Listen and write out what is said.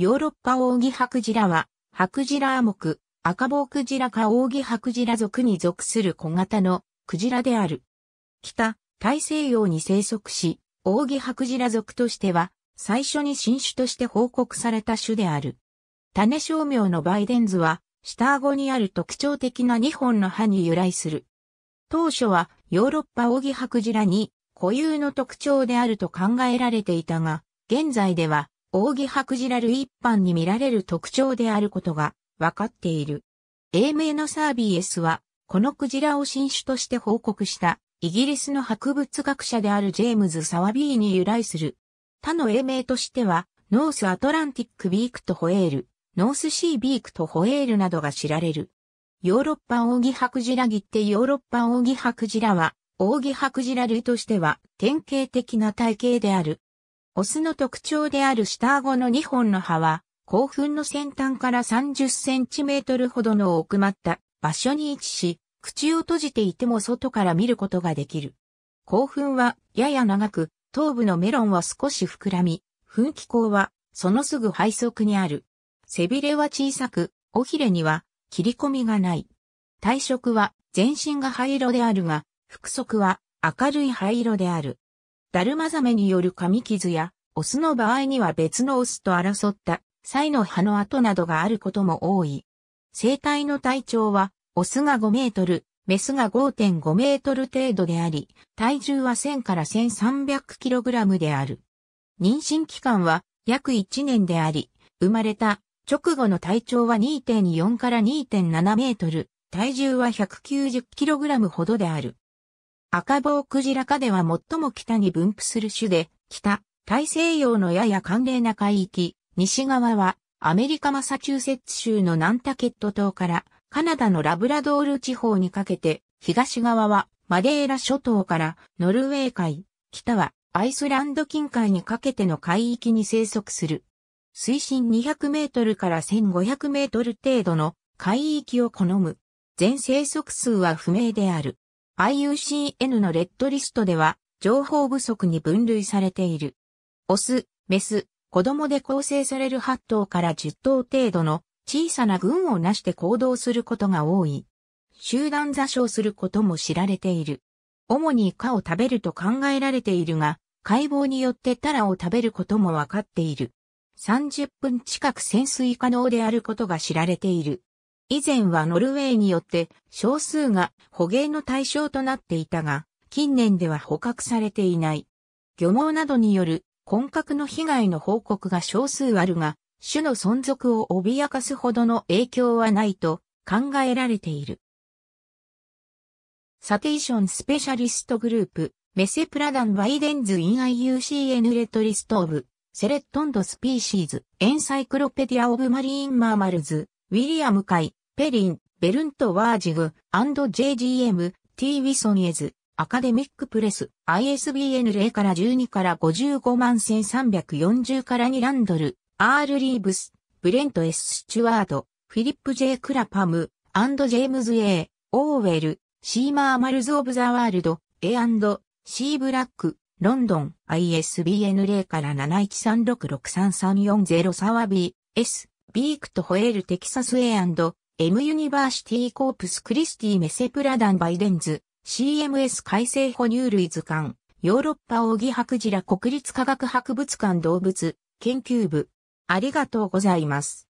ヨーロッパオオギハクジラは、ハクジラアモク、赤棒クジラかオオギハクジラ属に属する小型のクジラである。北、大西洋に生息し、オオギハクジラ属としては、最初に新種として報告された種である。種商名のバイデンズは、下顎にある特徴的な2本の歯に由来する。当初は、ヨーロッパオオギハクジラに固有の特徴であると考えられていたが、現在では、扇白ジラル一般に見られる特徴であることが分かっている。英名のサービエスは、このクジラを新種として報告したイギリスの博物学者であるジェームズ・サワビーに由来する。他の英名としては、ノースアトランティックビークとホエール、ノースシービークとホエールなどが知られる。ヨーロッパオ白ギハクジラギってヨーロッパオ白ギハクジラは、オ白ギハクジラ類としては典型的な体型である。オスの特徴である下顎の2本の歯は、興奮の先端から30センチメートルほどの奥まった場所に位置し、口を閉じていても外から見ることができる。興奮はやや長く、頭部のメロンは少し膨らみ、噴気口はそのすぐ背側にある。背びれは小さく、尾ひれには切り込みがない。体色は全身が灰色であるが、腹側は明るい灰色である。ダルマザメによる噛み傷や、オスの場合には別のオスと争った際の歯の跡などがあることも多い。生体の体長は、オスが5メートル、メスが5.5メートル程度であり、体重は1000から1300キログラムである。妊娠期間は約1年であり、生まれた直後の体長は2.4から2.7メートル、体重は190キログラムほどである。赤棒クジラ科では最も北に分布する種で、北、大西洋のやや寒冷な海域、西側はアメリカマサチューセッツ州のナンタケット島からカナダのラブラドール地方にかけて、東側はマデーラ諸島からノルウェー海、北はアイスランド近海にかけての海域に生息する。水深200メートルから1500メートル程度の海域を好む。全生息数は不明である。IUCN のレッドリストでは、情報不足に分類されている。オス、メス、子供で構成される8頭から10頭程度の小さな群をなして行動することが多い。集団座礁することも知られている。主にイカを食べると考えられているが、解剖によってタラを食べることもわかっている。30分近く潜水可能であることが知られている。以前はノルウェーによって少数が捕鯨の対象となっていたが、近年では捕獲されていない。漁網などによる混獲の被害の報告が少数あるが、種の存続を脅かすほどの影響はないと考えられている。サテーションスペシャリストグループ、メセプラダンバイデンズイン IUCN レトリストオブ、セレットンドスピーシーズ、エンサイクロペディアオブマリーンマーマルズ、ウィリアム会、ペリン、ベルント・ワージグ、&JGM、T・ ウィソン・エズ、アカデミック・プレス、ISBN 0から12から55万1340から2ランドル、R・ リーブス、ブレント・ S・ スチュワード、フィリップ・ J・ クラパム、アンド・ジェームズ・ A、オーウェル、シーマー・マルズ・オブ・ザ・ワールド、A&C・ ブラック、ロンドン、ISBN 0から7 1 3 6 6 3 3 4 0サワビー、S、ビークとホエール・テキサス A&、M ユニバーシティコープスクリスティメセプラダンバイデンズ CMS 改正哺乳類図鑑ヨーロッパギハ博ジラ国立科学博物館動物研究部ありがとうございます。